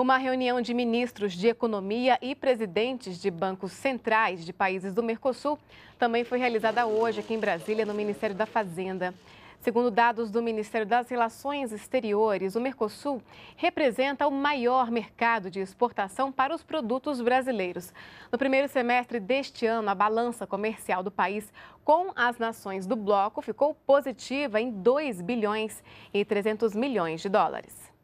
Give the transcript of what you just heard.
Uma reunião de ministros de economia e presidentes de bancos centrais de países do Mercosul também foi realizada hoje aqui em Brasília, no Ministério da Fazenda. Segundo dados do Ministério das Relações Exteriores, o Mercosul representa o maior mercado de exportação para os produtos brasileiros. No primeiro semestre deste ano, a balança comercial do país com as nações do bloco ficou positiva em 2 bilhões e 300 milhões de dólares.